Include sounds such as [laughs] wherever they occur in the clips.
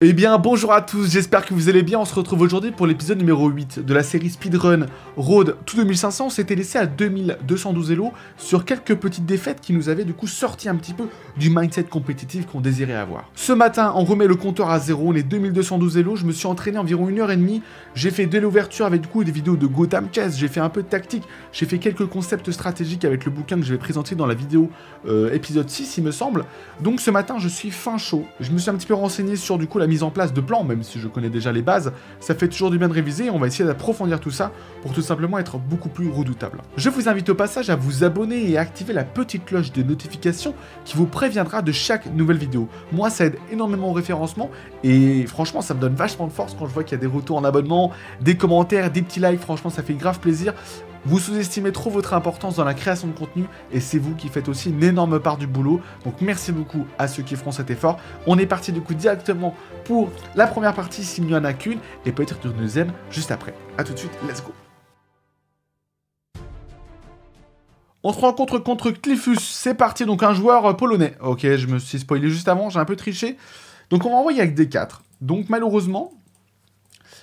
Eh bien bonjour à tous, j'espère que vous allez bien, on se retrouve aujourd'hui pour l'épisode numéro 8 de la série Speedrun Road tout 2500, on s'était laissé à 2212 elo sur quelques petites défaites qui nous avaient du coup sorti un petit peu du mindset compétitif qu'on désirait avoir. Ce matin on remet le compteur à zéro, on est 2212 elo. je me suis entraîné environ une heure et demie, j'ai fait de l'ouverture avec du coup des vidéos de Gotham Chess, j'ai fait un peu de tactique, j'ai fait quelques concepts stratégiques avec le bouquin que je vais présenter dans la vidéo euh, épisode 6 il me semble, donc ce matin je suis fin chaud, je me suis un petit peu renseigné sur du coup la mise en place de plans, même si je connais déjà les bases, ça fait toujours du bien de réviser on va essayer d'approfondir tout ça pour tout simplement être beaucoup plus redoutable. Je vous invite au passage à vous abonner et à activer la petite cloche de notification qui vous préviendra de chaque nouvelle vidéo. Moi, ça aide énormément au référencement et franchement, ça me donne vachement de force quand je vois qu'il y a des retours en abonnement, des commentaires, des petits likes, franchement, ça fait grave plaisir. Vous sous-estimez trop votre importance dans la création de contenu et c'est vous qui faites aussi une énorme part du boulot. Donc merci beaucoup à ceux qui feront cet effort. On est parti du coup directement pour la première partie s'il n'y en a qu'une et peut-être une deuxième juste après. A tout de suite, let's go On se rencontre contre Cliffus, c'est parti, donc un joueur polonais. Ok, je me suis spoilé juste avant, j'ai un peu triché. Donc on va envoyer avec D4. Donc malheureusement,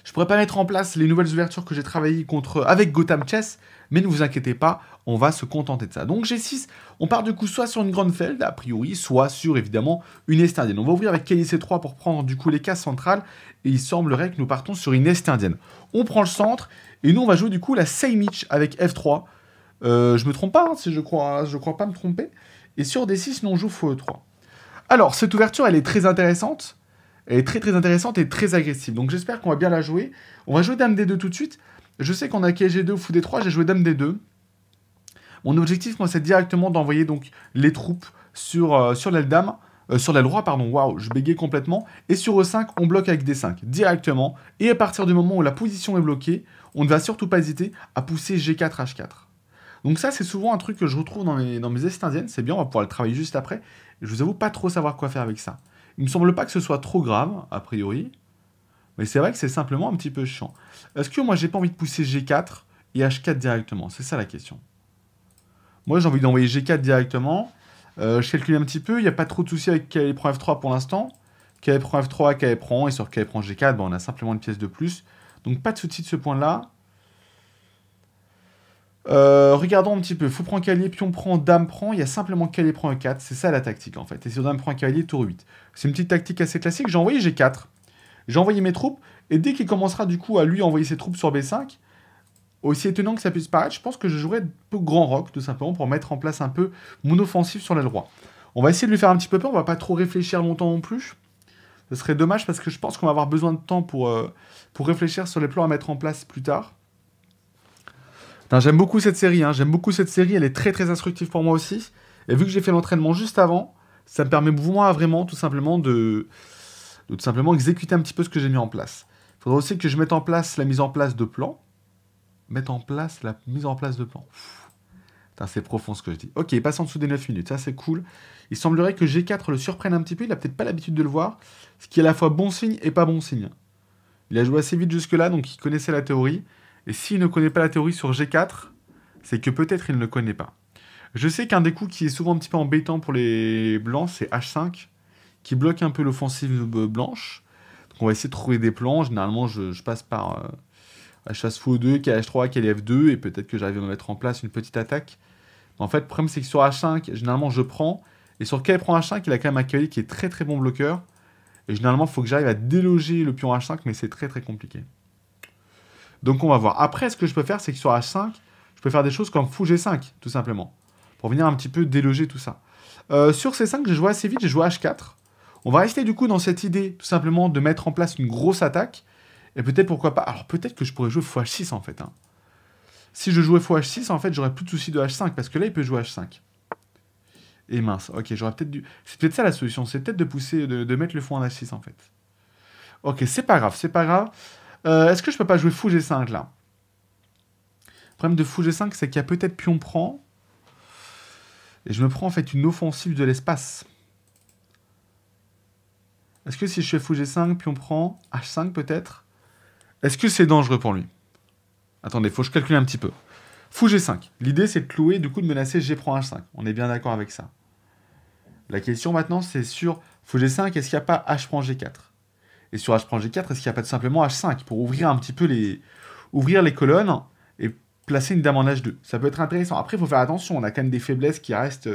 je pourrais pas mettre en place les nouvelles ouvertures que j'ai travaillées contre avec Gotham Chess, mais ne vous inquiétez pas, on va se contenter de ça. Donc G6, on part du coup soit sur une Grandfeld, a priori, soit sur évidemment une indienne. On va ouvrir avec c 3 pour prendre du coup les cases centrales, et il semblerait que nous partons sur une indienne. On prend le centre, et nous on va jouer du coup la Seimich avec F3. Je euh, je me trompe pas, hein, si je crois, hein, je crois pas me tromper. Et sur D6, nous on joue f 3 e Alors, cette ouverture, elle est très intéressante. Elle est très très intéressante et très agressive. Donc j'espère qu'on va bien la jouer. On va jouer Dame D2 tout de suite. Je sais qu'on a KG2 ou Fou D3, j'ai joué Dame D2. Mon objectif, moi, c'est directement d'envoyer donc les troupes sur, euh, sur l'aile dame, euh, sur l'aile roi, pardon, waouh, je bégayais complètement. Et sur E5, on bloque avec D5, directement. Et à partir du moment où la position est bloquée, on ne va surtout pas hésiter à pousser G4, H4. Donc ça, c'est souvent un truc que je retrouve dans mes, dans mes c'est bien, on va pouvoir le travailler juste après. Je vous avoue pas trop savoir quoi faire avec ça. Il ne me semble pas que ce soit trop grave, a priori. Mais c'est vrai que c'est simplement un petit peu chiant. Est-ce que moi, j'ai pas envie de pousser G4 et H4 directement C'est ça la question. Moi, j'ai envie d'envoyer G4 directement. Euh, je calcule un petit peu. Il n'y a pas trop de soucis avec KL prend F3 pour l'instant. Calais prend F3, Calais prend. Et sur prend G4, ben, on a simplement une pièce de plus. Donc, pas de souci de ce point-là. Euh, regardons un petit peu. Fou prend cavalier, pion prend, dame prend. Il y a simplement cavalier prend un 4. C'est ça la tactique en fait. Et si dame prend un cavalier, tour 8. C'est une petite tactique assez classique. J'ai envoyé G4. J'ai envoyé mes troupes. Et dès qu'il commencera du coup à lui envoyer ses troupes sur B5, aussi étonnant que ça puisse paraître, je pense que je jouerai peu grand rock tout simplement pour mettre en place un peu mon offensive sur l'aile roi. On va essayer de lui faire un petit peu peur. On va pas trop réfléchir longtemps non plus. Ce serait dommage parce que je pense qu'on va avoir besoin de temps pour, euh, pour réfléchir sur les plans à mettre en place plus tard. J'aime beaucoup cette série, hein. j'aime beaucoup cette série, elle est très très instructive pour moi aussi. Et vu que j'ai fait l'entraînement juste avant, ça me permet moi vraiment tout simplement de, de tout simplement exécuter un petit peu ce que j'ai mis en place. Il faudra aussi que je mette en place la mise en place de plans. Mettre en place la mise en place de plans. C'est profond ce que je dis. Ok, il passe en dessous des 9 minutes, ça c'est cool. Il semblerait que G4 le surprenne un petit peu, il n'a peut-être pas l'habitude de le voir, ce qui est à la fois bon signe et pas bon signe. Il a joué assez vite jusque-là, donc il connaissait la théorie. Et s'il ne connaît pas la théorie sur G4, c'est que peut-être il ne le connaît pas. Je sais qu'un des coups qui est souvent un petit peu embêtant pour les blancs, c'est H5, qui bloque un peu l'offensive blanche. Donc on va essayer de trouver des plans. Généralement, je, passe par euh, H 2 KH3, KLF2, et peut-être que j'arrive à mettre en place une petite attaque. En fait, le problème, c'est que sur H5, généralement, je prends. Et sur K prend H5, il a quand même un cavalier qui est très très bon bloqueur. Et généralement, il faut que j'arrive à déloger le pion H5, mais c'est très très compliqué. Donc on va voir. Après, ce que je peux faire, c'est que sur H5, je peux faire des choses comme fou G5, tout simplement. Pour venir un petit peu déloger tout ça. Euh, sur C5, j'ai joué assez vite, j'ai joué H4. On va rester du coup dans cette idée, tout simplement, de mettre en place une grosse attaque. Et peut-être pourquoi pas. Alors peut-être que je pourrais jouer h 6 en fait. Hein. Si je jouais h 6 en fait, j'aurais plus de soucis de H5 parce que là, il peut jouer H5. Et mince, ok, j'aurais peut-être dû. C'est peut-être ça la solution, c'est peut-être de pousser, de, de, mettre le fond en H6 en fait. Ok, c'est pas grave, c'est pas grave. Euh, est-ce que je peux pas jouer fou G5 là Le problème de fou G5, c'est qu'il y a peut-être pion prend. Et je me prends en fait une offensive de l'espace. Est-ce que si je fais fou G5, pion prend, H5 peut-être Est-ce que c'est dangereux pour lui Attendez, faut que je calcule un petit peu. Fou G5. L'idée c'est de clouer, du coup de menacer G prend H5. On est bien d'accord avec ça. La question maintenant c'est sur fou G5, est-ce qu'il n'y a pas H prend G4 et sur H' prend G4, est-ce qu'il n'y a pas tout simplement H5 pour ouvrir un petit peu les, ouvrir les colonnes et placer une dame en H2 Ça peut être intéressant. Après, il faut faire attention. On a quand même des faiblesses qui restent,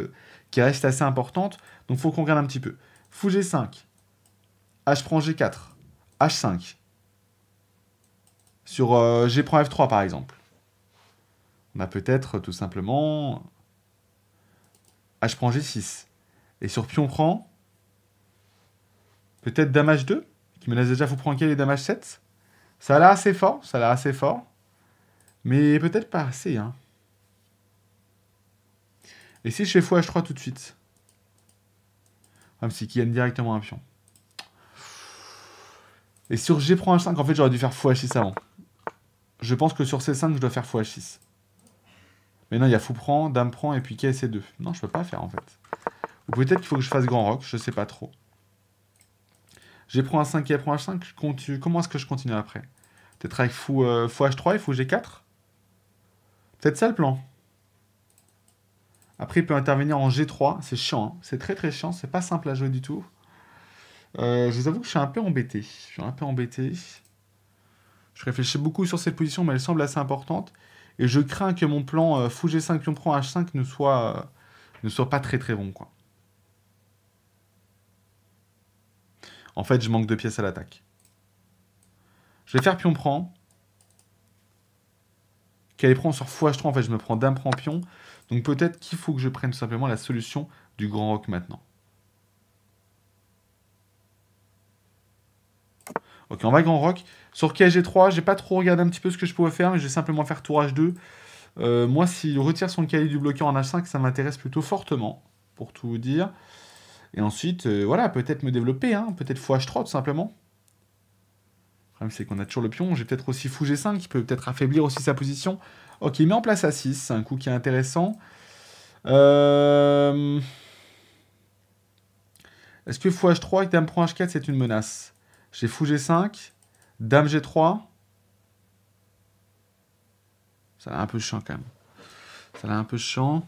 qui assez importantes. Donc, il faut qu'on regarde un petit peu. Fou G5, H' prend G4, H5. Sur euh, G prend F3, par exemple. On a peut-être tout simplement H' prend G6. Et sur pion prend, peut-être Dame H2 qui menace déjà fou et les damage 7. Ça l'air assez fort, ça l'air assez fort. Mais peut-être pas assez, hein. Et si je fais H3 tout de suite ah, Même si qui gagne directement un pion. Et sur G prend H5, en fait, j'aurais dû faire H6 avant. Je pense que sur C5, je dois faire H6. Mais non, il y a fou prend, dame prend, et puis K C2. Non, je peux pas faire, en fait. Ou peut-être qu'il faut que je fasse grand rock, je sais pas trop. J'ai pris un 5 et a prend h 5, comment est-ce que je continue après Peut-être avec fou, H3 euh, et fou G4 Peut-être ça le plan. Après, il peut intervenir en G3, c'est chiant, hein. c'est très très chiant, c'est pas simple à jouer du tout. Euh, je vous avoue que je suis un peu embêté. Je suis un peu embêté. Je réfléchis beaucoup sur cette position, mais elle semble assez importante. Et je crains que mon plan euh, fou G5 pion prend H5 ne soit, ne soit pas très très bon. quoi. En fait, je manque de pièces à l'attaque. Je vais faire pion-prend. Qu'elle prend sur h 3 En fait, je me prends d'un prend pion. Donc peut-être qu'il faut que je prenne tout simplement la solution du grand roc maintenant. Ok, on va grand rock. Sur KG3, j'ai pas trop regardé un petit peu ce que je pouvais faire, mais je vais simplement faire tour H2. Euh, moi, s'il retire son cali du bloqueur en H5, ça m'intéresse plutôt fortement, pour tout vous dire. Et ensuite, euh, voilà, peut-être me développer, hein, peut-être h 3 tout simplement. Le problème, c'est qu'on a toujours le pion. J'ai peut-être aussi fou G5 qui peut peut-être affaiblir aussi sa position. Ok, il met en place A6, c'est un coup qui est intéressant. Euh, est-ce que h 3 avec Dame prend H4, c'est une menace J'ai fou G5, Dame G3. Ça a un peu chiant quand même. Ça a un peu chiant.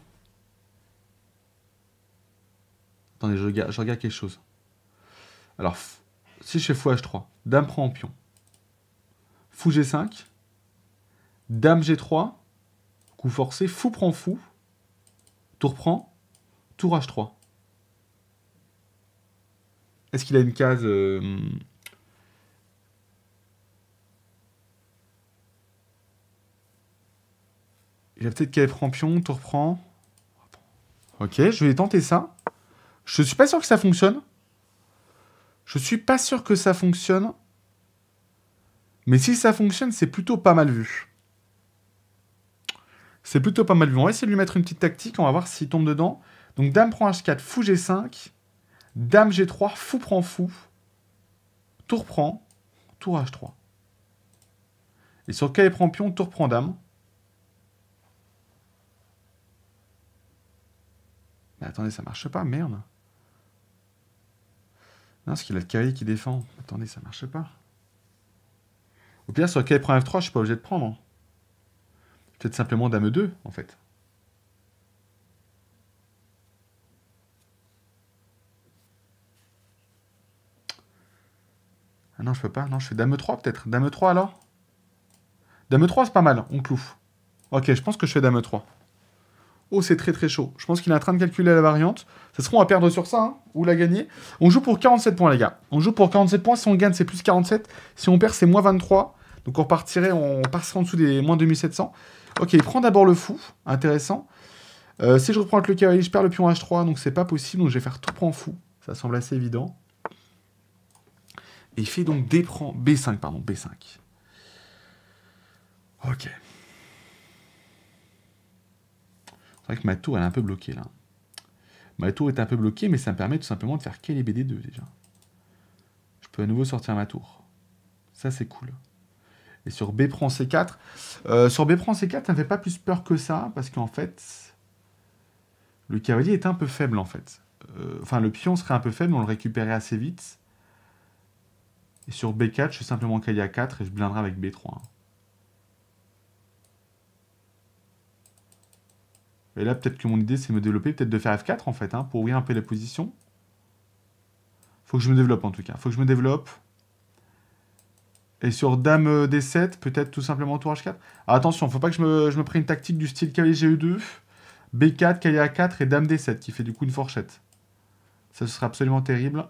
Attendez, je regarde, quelque chose. Alors, si je fais fou H3, dame prend en pion. Fou G5. Dame G3. Coup forcé. Fou prend fou. Tour prend. Tour H3. Est-ce qu'il a une case... Euh, Il a peut-être qu'elle prend pion, tour prend. Ok, je vais tenter ça. Je suis pas sûr que ça fonctionne. Je suis pas sûr que ça fonctionne. Mais si ça fonctionne, c'est plutôt pas mal vu. C'est plutôt pas mal vu. On va essayer de lui mettre une petite tactique. On va voir s'il tombe dedans. Donc dame prend h4, fou g5. Dame g3, fou prend fou. Tour prend. Tour h3. Et sur il prend pion, tour prend dame. Mais attendez, ça marche pas, merde. Non, parce qu'il a le cahier qui défend. Attendez, ça marche pas. Au pire, sur le cavalier prend F3, je suis pas obligé de prendre. Hein. Peut-être simplement dame 2, en fait. Ah non, je peux pas. Non, je fais dame 3, peut-être. Dame 3, alors Dame 3, c'est pas mal. On cloue. Ok, je pense que je fais dame 3. Oh, c'est très très chaud. Je pense qu'il est en train de calculer la variante. Ça serait on va perdre sur ça, hein, ou la gagner. On joue pour 47 points, les gars. On joue pour 47 points. Si on gagne, c'est plus 47. Si on perd, c'est moins 23. Donc on repartirait, on passerait en dessous des moins 2700. Ok, il prend d'abord le fou. Intéressant. Euh, si je reprends avec le cavalier, je perds le pion H3, donc c'est pas possible. Donc je vais faire tout prend fou. Ça semble assez évident. Et il fait donc D prend B5, pardon, B5. Ok. C'est vrai que ma tour, elle est un peu bloquée, là. Ma tour est un peu bloquée, mais ça me permet tout simplement de faire KLBD2, déjà. Je peux à nouveau sortir ma tour. Ça, c'est cool. Et sur B prend C4. Euh, sur B prend C4, ça ne fait pas plus peur que ça, parce qu'en fait, le cavalier est un peu faible, en fait. Euh, enfin, le pion serait un peu faible, on le récupérait assez vite. Et sur B4, je suis simplement caillé 4 et je blinderai avec B3. Et là, peut-être que mon idée, c'est de me développer, peut-être de faire F4, en fait, hein, pour ouvrir un peu la position. Faut que je me développe, en tout cas. Faut que je me développe. Et sur Dame D7, peut-être tout simplement Tour H4. Ah, attention, faut pas que je me, prenne une tactique du style Cavalier GE2, B4, Cavalier 4 et Dame D7, qui fait du coup une fourchette. Ça, ce serait absolument terrible.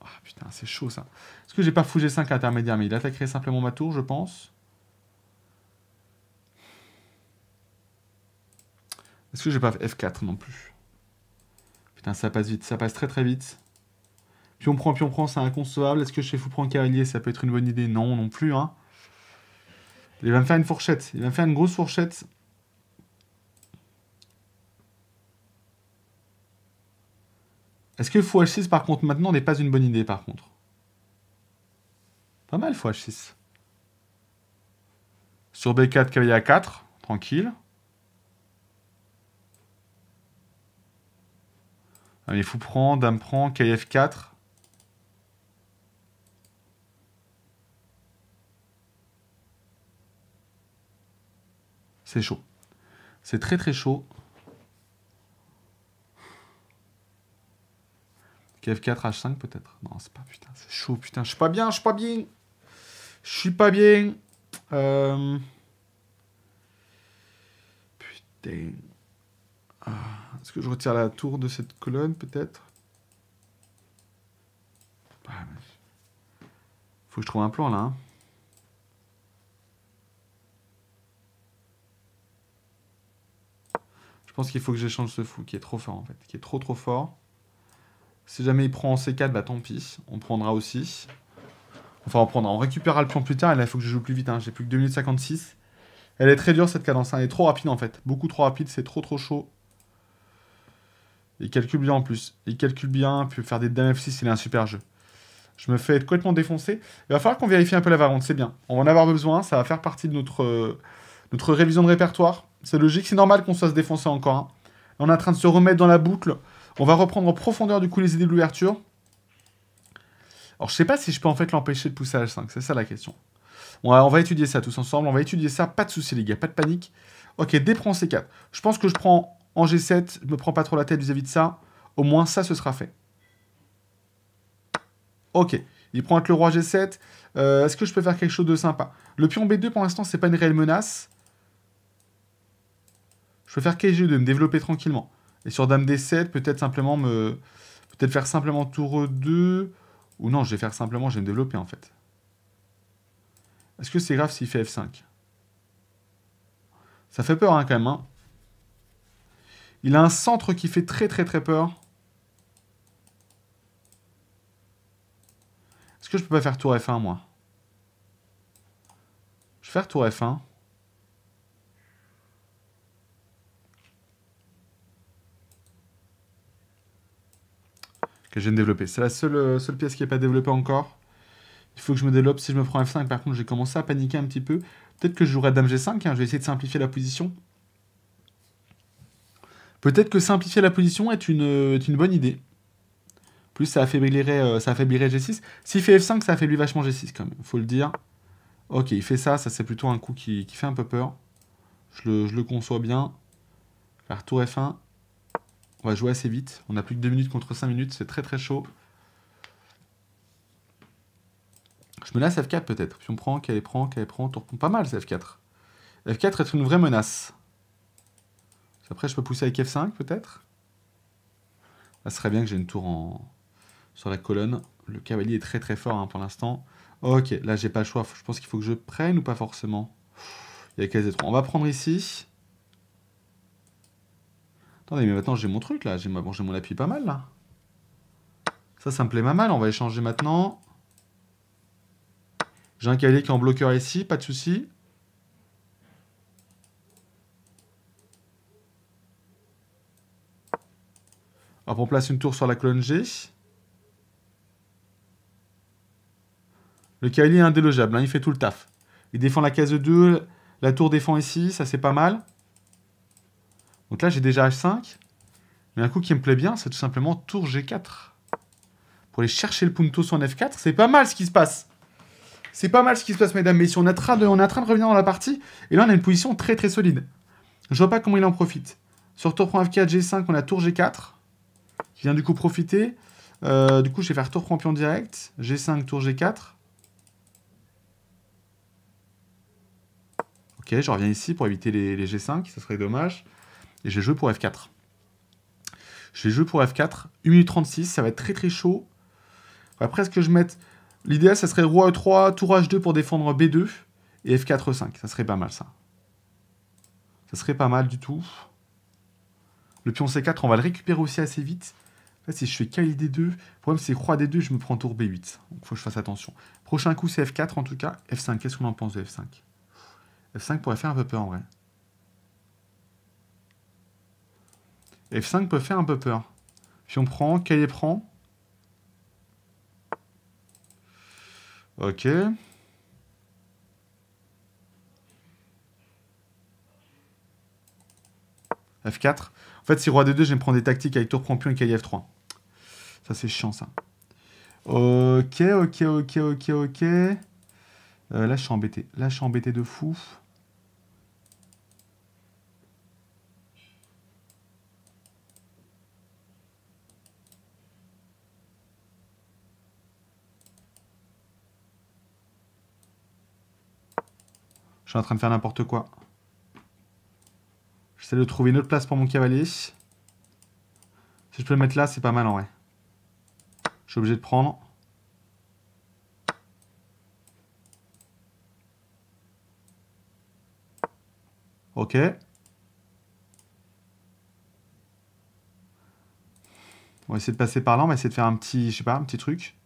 Ah, putain, c'est chaud, ça. Est-ce que j'ai pas fou G5 intermédiaire Mais il attaquerait simplement ma tour, je pense. Est-ce que j'ai pas F4 non plus Putain, ça passe vite, ça passe très très vite. Puis on prend, puis on prend, c'est inconcevable. Est-ce que chez fou prend cavalier, ça peut être une bonne idée Non, non plus. Hein. Il va me faire une fourchette. Il va me faire une grosse fourchette. Est-ce que fou h6 par contre maintenant n'est pas une bonne idée par contre Pas mal fou h6. Sur b4, cavalier a4, tranquille. Allez, fou prendre, dame prend, kf4. C'est chaud. C'est très très chaud. KF4 H5 peut-être. Non, c'est pas putain, c'est chaud putain. Je suis pas bien, je suis pas bien. Je suis pas bien. Euh, putain. Ah, est-ce que je retire la tour de cette colonne, peut-être ah, Faut que je trouve un plan, là. Hein. Je pense qu'il faut que j'échange ce fou, qui est trop fort, en fait. Qui est trop, trop fort. Si jamais il prend en C4, bah tant pis. On prendra aussi. Enfin, on prendra. On récupérera le plan plus tard. Et là, il faut que je joue plus vite. Hein. J'ai plus que 2 minutes 56. Elle est très dure, cette cadence. Hein, elle est trop rapide, en fait. Beaucoup trop rapide. C'est trop, trop chaud il calcule bien en plus. Il calcule bien, puis faire des Dame F6, il est un super jeu. Je me fais être complètement défoncé. Il va falloir qu'on vérifie un peu la variante, c'est bien. On va en avoir besoin, ça va faire partie de notre, euh, notre révision de répertoire. C'est logique, c'est normal qu'on soit se défoncer encore. Hein. On est en train de se remettre dans la boucle. On va reprendre en profondeur du coup les idées de l'ouverture. Alors je sais pas si je peux en fait l'empêcher de pousser à H5, c'est ça la question. On va, on va, étudier ça tous ensemble, on va étudier ça, pas de souci les gars, pas de panique. Ok, déprends C4. Je pense que je prends en G7, je me prends pas trop la tête vis-à-vis de ça. Au moins, ça, ce sera fait. Ok. Il prend avec le roi G7. Euh, est-ce que je peux faire quelque chose de sympa Le pion B2, pour l'instant, c'est pas une réelle menace. Je peux faire KG2, me développer tranquillement. Et sur Dame D7, peut-être simplement me... Peut-être faire simplement tour 2. Ou non, je vais faire simplement, je vais me développer, en fait. Est-ce que c'est grave s'il fait F5 Ça fait peur, hein, quand même, hein il a un centre qui fait très très très peur. Est-ce que je peux pas faire tour F1, moi Je vais faire tour F1. que je viens de développer. C'est la seule, euh, seule pièce qui n'est pas développée encore. Il faut que je me développe. Si je me prends F5, par contre, j'ai commencé à paniquer un petit peu. Peut-être que je jouerai Dame G5. Hein. Je vais essayer de simplifier la position. Peut-être que simplifier la position est une, bonne idée. Plus ça affaiblirait, euh, ça affaiblirait G6. S'il fait F5, ça affaiblit vachement G6 quand même, faut le dire. Ok, il fait ça, ça c'est plutôt un coup qui, fait un peu peur. Je le, conçois bien. Faire tour F1. On va jouer assez vite. On a plus que 2 minutes contre 5 minutes, c'est très très chaud. Je menace F4 peut-être. on prend, qu'elle prend, qu'elle prend, on Pas mal c'est F4. F4 est une vraie menace. Après, je peux pousser avec F5 peut-être. Ça serait bien que j'ai une tour en... sur la colonne. Le cavalier est très très fort hein, pour l'instant. Ok, là j'ai pas le choix. Je pense qu'il faut que je prenne ou pas forcément. Il y a quasi trop. On va prendre ici. Attendez, mais maintenant j'ai mon truc là. J'ai mon appui pas mal là. Ça, ça me plaît pas mal. On va échanger maintenant. J'ai un cavalier qui est en bloqueur ici, pas de souci. on place une tour sur la colonne G. Le cavalier est indélogeable, hein, il fait tout le taf. Il défend la case 2, la tour défend ici, ça c'est pas mal. Donc là j'ai déjà H5. Mais un coup qui me plaît bien, c'est tout simplement tour G4. Pour aller chercher le punto sur F4, c'est pas mal ce qui se passe. C'est pas mal ce qui se passe, mesdames, mais On est, train de, on est en train de revenir dans la partie. Et là, on a une position très très solide. Je vois pas comment il en profite. Sur tour F4, G5, on a tour G4. Je viens du coup profiter. Euh, du coup, je vais faire tour champion direct. G5, tour G4. Ok, je reviens ici pour éviter les, G5, ça serait dommage. Et je vais jouer pour F4. Je vais jouer pour F4. 1 minute 36, ça va être très très chaud. Après, est-ce que je mette... L'idéal, ça serait roi E3, tour H2 pour défendre B2 et F4 E5. Ça serait pas mal, ça. Ça serait pas mal du tout. Le pion C4, on va le récupérer aussi assez vite. Là, si je fais kd D2, le problème c'est roi D2, je me prends tour B8. Donc il faut que je fasse attention. Prochain coup, c'est F4 en tout cas. F5, qu'est-ce qu'on en pense de F5 F5 pourrait faire un peu peur en vrai. F5 peut faire un peu peur. si on prend, KD prend. Ok. F4 fait, si roi de 2 je vais me prendre des tactiques avec tour prend pion et cavalier f3. Ça, c'est chiant, ça. Ok, ok, ok, ok, ok. Euh, là, je suis embêté. Là, je suis embêté de fou. Je suis en train de faire n'importe quoi de trouver une autre place pour mon cavalier. Si je peux le mettre là, c'est pas mal en vrai. Je suis obligé de prendre. Ok. On va essayer de passer par là, on va essayer de faire un petit, je sais pas, un petit truc.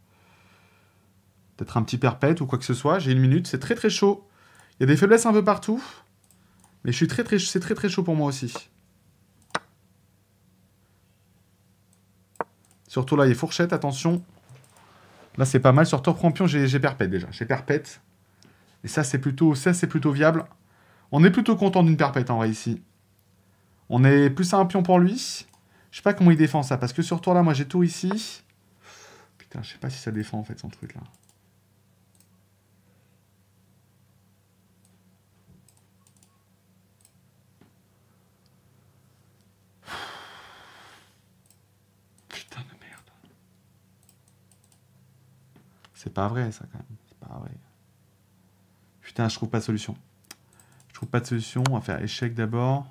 Peut-être un petit perpète ou quoi que ce soit. J'ai une minute, c'est très très chaud. Il y a des faiblesses un peu partout. Mais je suis très très c'est très très chaud pour moi aussi. Surtout là, il y a fourchette, attention. Là, c'est pas mal. Sur prend pion, j'ai perpète déjà. J'ai perpète. Et ça, c'est plutôt, ça, c'est plutôt viable. On est plutôt content d'une perpète en vrai ici. On est plus à un pion pour lui. Je sais pas comment il défend ça, parce que sur tour là, moi j'ai tout ici. Putain, je sais pas si ça défend en fait son truc là. C'est pas vrai, ça, quand même. C'est pas vrai. Putain, je trouve pas de solution. Je trouve pas de solution. On va faire échec d'abord.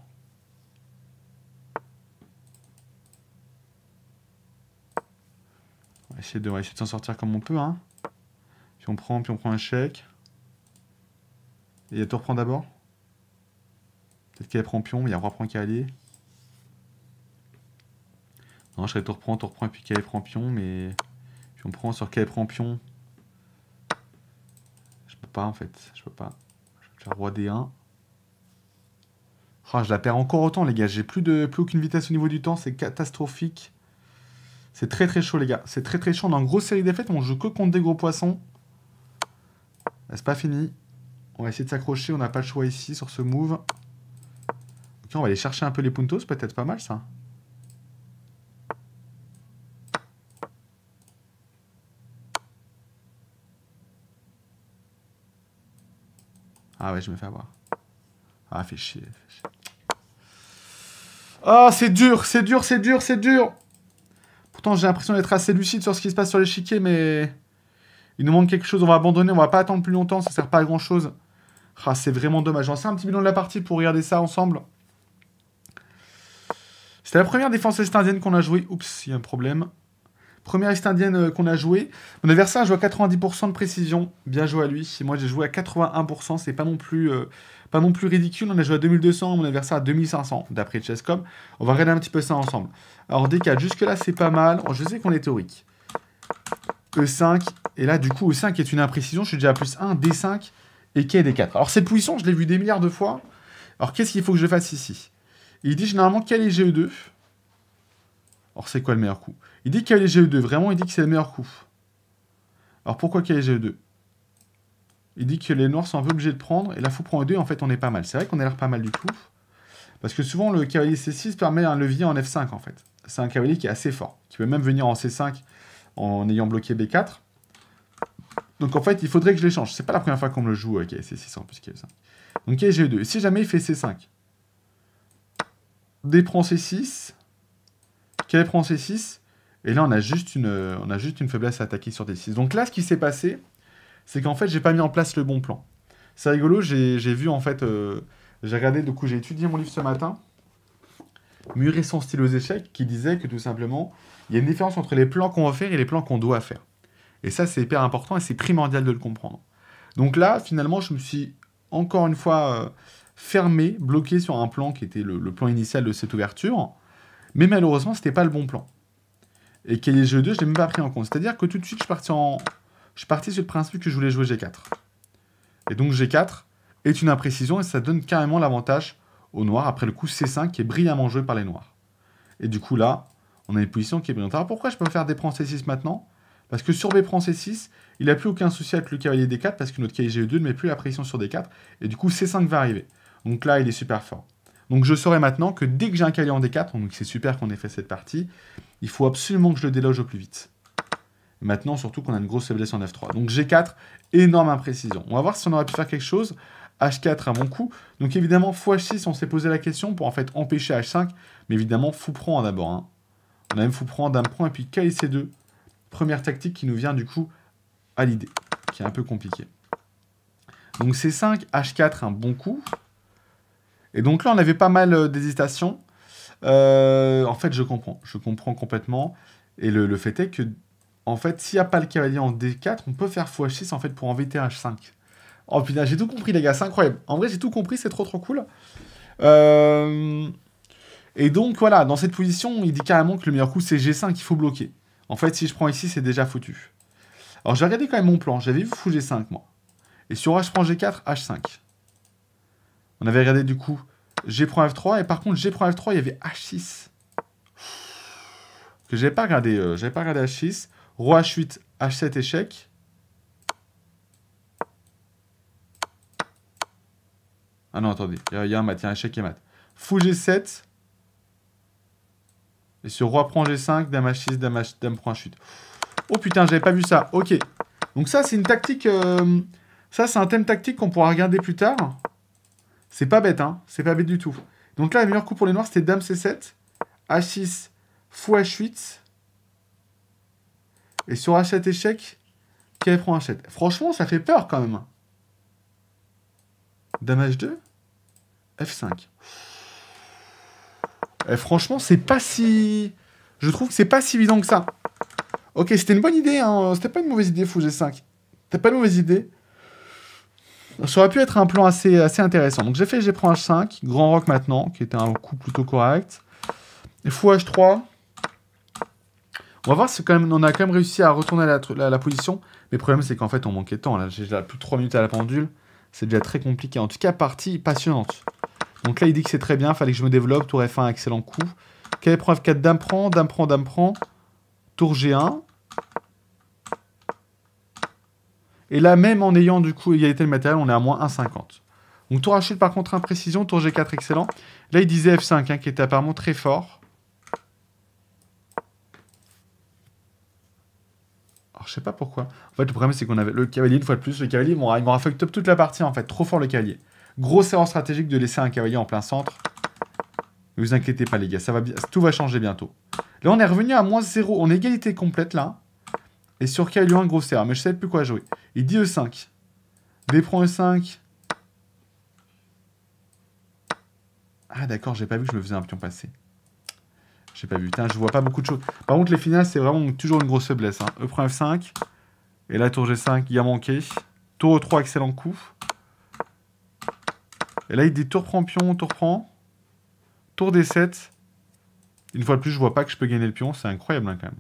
On va essayer de, de s'en sortir comme on peut. Hein. Puis on prend, puis on prend un chèque. Et il a tout reprend d'abord Peut-être qu'elle prend pion, il y a roi prend cavalier. Non, je serais tout reprend, tout reprend, et puis qu'elle prend pion, mais... Puis on prend sur qu'elle prend pion pas en fait. Je peux pas. Je vais faire roi D1. Ah, je la perds encore autant, les gars. J'ai plus, de, plus aucune vitesse au niveau du temps. C'est catastrophique. C'est très très chaud, les gars. C'est très très chaud. On a une grosse série défaites. On joue que contre des gros poissons. C'est pas fini. On va essayer de s'accrocher. On n'a pas le choix ici sur ce move. Ok, on va aller chercher un peu les puntos. Peut-être pas mal ça. Ah ouais, je me fais avoir. Ah, fait chier. Ah, oh, c'est dur, c'est dur, c'est dur, c'est dur. Pourtant, j'ai l'impression d'être assez lucide sur ce qui se passe sur l'échiquier, mais... Il nous manque quelque chose, on va abandonner, on va pas attendre plus longtemps, ça sert pas à grand chose. Ah, c'est vraiment dommage. On faire un petit bilan de la partie pour regarder ça ensemble. C'était la première défense est-indienne qu'on a jouée. Oups, il y a un problème. Première liste indienne euh, qu'on a joué. Mon adversaire joue à 90% de précision. Bien joué à lui. Moi, j'ai joué à 81%. C'est pas non plus euh, pas non plus ridicule. On a joué à 2200. Mon adversaire à 2500, d'après Chesscom. On va regarder un petit peu ça ensemble. Alors, D4 jusque-là, c'est pas mal. Oh, je sais qu'on est théorique. E5. Et là, du coup, E5 est une imprécision. Je suis déjà à plus 1. D5 et kd D4. Alors, cette position, je l'ai vue des milliards de fois. Alors, qu'est-ce qu'il faut que je fasse ici Il dit généralement quel est GE2 alors, c'est quoi le meilleur coup Il dit qu'il ge 2 vraiment, il dit que c'est le meilleur coup. Alors, pourquoi ge 2 Il dit que les noirs sont un peu obligés de prendre, et la fou prend E2, en fait, on est pas mal. C'est vrai qu'on a l'air pas mal du coup, parce que souvent, le cavalier C6 permet un levier en F5, en fait. C'est un cavalier qui est assez fort, qui peut même venir en C5 en ayant bloqué B4. Donc, en fait, il faudrait que je l'échange. C'est pas la première fois qu'on me le joue euh, avec C6 en plus 5 Donc, ge 2 Et si jamais il fait C5, D prend C6, qu'elle prend c 6. Et là, on a, juste une, on a juste une faiblesse à attaquer sur des 6 Donc là, ce qui s'est passé, c'est qu'en fait, j'ai pas mis en place le bon plan. C'est rigolo, j'ai vu en fait. Euh, j'ai regardé, du coup, j'ai étudié mon livre ce matin. Muré son style aux échecs, qui disait que tout simplement, il y a une différence entre les plans qu'on va faire et les plans qu'on doit faire. Et ça, c'est hyper important et c'est primordial de le comprendre. Donc là, finalement, je me suis encore une fois euh, fermé, bloqué sur un plan qui était le plan initial de cette ouverture. Mais malheureusement, c'était pas le bon plan. Et que les 2, je l'ai même pas pris en compte. C'est-à-dire que tout de suite, je suis parti sur le principe que je voulais jouer G4. Et donc G4 est une imprécision et ça donne carrément l'avantage aux noirs après le coup C5 qui est brillamment joué par les noirs. Et du coup là, on a une position qui est brillante. Alors pourquoi je peux faire des prends C6 maintenant Parce que sur B prend C6, il n'a plus aucun souci avec le cavalier D4 parce que notre cavalier G2 ne met plus la pression sur D4 et du coup C5 va arriver. Donc là, il est super fort. Donc je saurai maintenant que dès que j'ai un cahier en D4, donc c'est super qu'on ait fait cette partie, il faut absolument que je le déloge au plus vite. Maintenant, surtout qu'on a une grosse faiblesse en F3. Donc G4, énorme imprécision. On va voir si on aurait pu faire quelque chose. H4 un bon coup. Donc évidemment, x6, on s'est posé la question pour en fait empêcher H5. Mais évidemment, fou prend d'abord. Hein. On a même fou prend, d'un prend, et puis c 2 Première tactique qui nous vient du coup à l'idée, qui est un peu compliquée. Donc C5, H4, un bon coup. Et donc là, on avait pas mal euh, d'hésitations. Euh, en fait, je comprends. Je comprends complètement. Et le, fait est que, en fait, s'il n'y a pas le cavalier en D4, on peut faire h 6 en fait pour inviter H5. Oh putain, j'ai tout compris, les gars, c'est incroyable. En vrai, j'ai tout compris, c'est trop trop cool. Euh, et donc, voilà, dans cette position, il dit carrément que le meilleur coup, c'est G5, il faut bloquer. En fait, si je prends ici, c'est déjà foutu. Alors, j'ai regardé quand même mon plan, j'avais vu fou G5, moi. Et sur H prends G4, H5. On avait regardé du coup f 3 et par contre f 3 il y avait H6. Que j'avais pas regardé, euh, pas regardé H6. Roi H8, H7 échec. Ah non, attendez, il y, a un mat, il y a un échec et mat. Fou G7. Et sur roi prend G5, dame H6, dame, prend H8. Oh putain, j'avais pas vu ça. Ok. Donc ça, c'est une tactique... Euh, ça, c'est un thème tactique qu'on pourra regarder plus tard. C'est pas bête, hein. C'est pas bête du tout. Donc là, le meilleur coup pour les noirs, c'était Dame C7, H6, Fou H8. Et sur H7 échec, qu'elle prend H7. Franchement, ça fait peur quand même. Dame H2, F5. Eh, franchement, c'est pas si... Je trouve que c'est pas si évident que ça. Ok, c'était une bonne idée, hein. C'était pas une mauvaise idée, Fou G5. C'était pas une mauvaise idée. Ça aurait pu être un plan assez, intéressant. Donc j'ai fait j'ai prend h5, grand Rock maintenant, qui était un coup plutôt correct. fou h3. On va voir, quand même, on a quand même réussi à retourner la, la, position. Mais le problème, c'est qu'en fait, on manquait de temps. Là, j'ai plus de 3 minutes à la pendule. C'est déjà très compliqué. En tout cas, partie passionnante. Donc là, il dit que c'est très bien. Fallait que je me développe. Tour F1, excellent coup. Quelle épreuve 4 Dame prend, Dame prend, Dame prend. Tour G1. Et là, même en ayant du coup égalité de matériel, on est à moins 1,50. Donc tour à chute par contre imprécision, tour G4 excellent. Là il disait F5 hein, qui était apparemment très fort. Alors je sais pas pourquoi. En fait le problème c'est qu'on avait le cavalier une fois de plus. Le cavalier il m'aura fucked toute la partie en fait. Trop fort le cavalier. Grosse erreur stratégique de laisser un cavalier en plein centre. Ne vous inquiétez pas les gars, ça va bien, tout va changer bientôt. Là on est revenu à moins 0, on est égalité complète là. Et sur K, un gros serre, Mais je ne plus quoi jouer. Il dit E5. D prend E5. Ah d'accord, j'ai pas vu que je me faisais un pion passer. J'ai pas vu. Putain, je vois pas beaucoup de choses. Par contre, les finales, c'est vraiment toujours une grosse faiblesse. Hein. E prend F5. Et là, tour G5, il a manqué. Tour E3, excellent coup. Et là, il dit tour prend pion, tour prend. Tour D7. Une fois de plus, je vois pas que je peux gagner le pion. C'est incroyable, hein, quand même.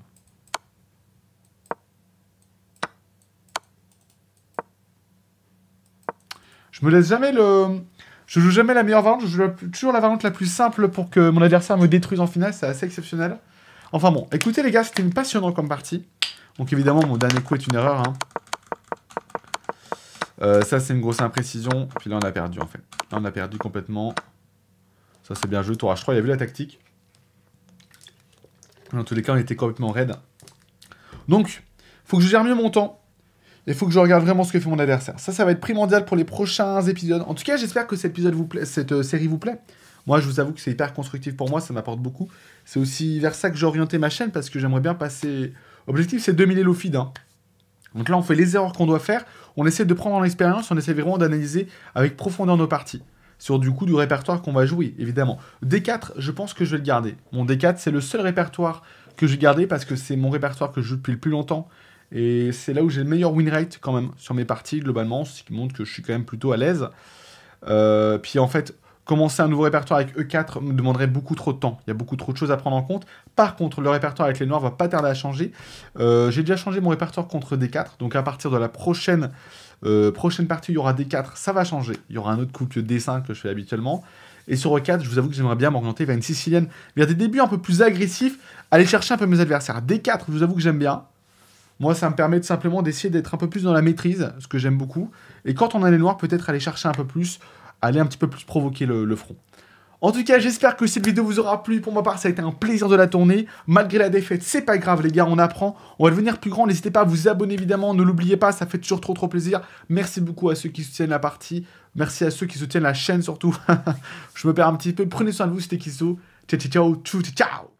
Je me jamais le. Je joue jamais la meilleure variante, je joue toujours la variante la plus simple pour que mon adversaire me détruise en finale, c'est assez exceptionnel. Enfin bon, écoutez les gars, c'était une passionnante comme partie. Donc évidemment, mon dernier coup est une erreur. Hein. Euh, ça, c'est une grosse imprécision. Puis là, on a perdu, en fait. Là, on a perdu complètement. Ça, c'est bien joué. Tour H3, il a vu la tactique. Dans tous les cas, on était complètement raide. Donc, faut que je gère mieux mon temps. Il faut que je regarde vraiment ce que fait mon adversaire. Ça, ça va être primordial pour les prochains épisodes. En tout cas, j'espère que cet épisode vous plaît, cette euh, série vous plaît. Moi, je vous avoue que c'est hyper constructif pour moi, ça m'apporte beaucoup. C'est aussi vers ça que j'ai orienté ma chaîne parce que j'aimerais bien passer. Objectif, c'est 2000 Elo Feed. Donc là, on fait les erreurs qu'on doit faire, on essaie de prendre l'expérience, on essaie vraiment d'analyser avec profondeur nos parties. Sur du coup du répertoire qu'on va jouer, évidemment. D4, je pense que je vais le garder. Mon D4, c'est le seul répertoire que je vais garder, parce que c'est mon répertoire que je joue depuis le plus longtemps. Et c'est là où j'ai le meilleur win rate quand même sur mes parties globalement, ce qui montre que je suis quand même plutôt à l'aise. Euh, puis en fait, commencer un nouveau répertoire avec E4 me demanderait beaucoup trop de temps. Il y a beaucoup trop de choses à prendre en compte. Par contre, le répertoire avec les noirs va pas tarder à changer. Euh, j'ai déjà changé mon répertoire contre D4, donc à partir de la prochaine, euh, prochaine partie, il y aura D4, ça va changer. Il y aura un autre coup que D5 que je fais habituellement. Et sur E4, je vous avoue que j'aimerais bien m'orienter vers une sicilienne, vers des débuts un peu plus agressifs, aller chercher un peu mes adversaires. D4, je vous avoue que j'aime bien. Moi, ça me permet de simplement d'essayer d'être un peu plus dans la maîtrise, ce que j'aime beaucoup. Et quand on a les noirs, peut-être aller chercher un peu plus, aller un petit peu plus provoquer le, front. En tout cas, j'espère que cette vidéo vous aura plu. Pour ma part, ça a été un plaisir de la tourner. Malgré la défaite, c'est pas grave, les gars, on apprend. On va devenir plus grand. N'hésitez pas à vous abonner, évidemment. Ne l'oubliez pas, ça fait toujours trop, trop plaisir. Merci beaucoup à ceux qui soutiennent la partie. Merci à ceux qui soutiennent la chaîne, surtout. [laughs] Je me perds un petit peu. Prenez soin de vous, c'était Kisso. Ciao, ciao, ciao, ciao.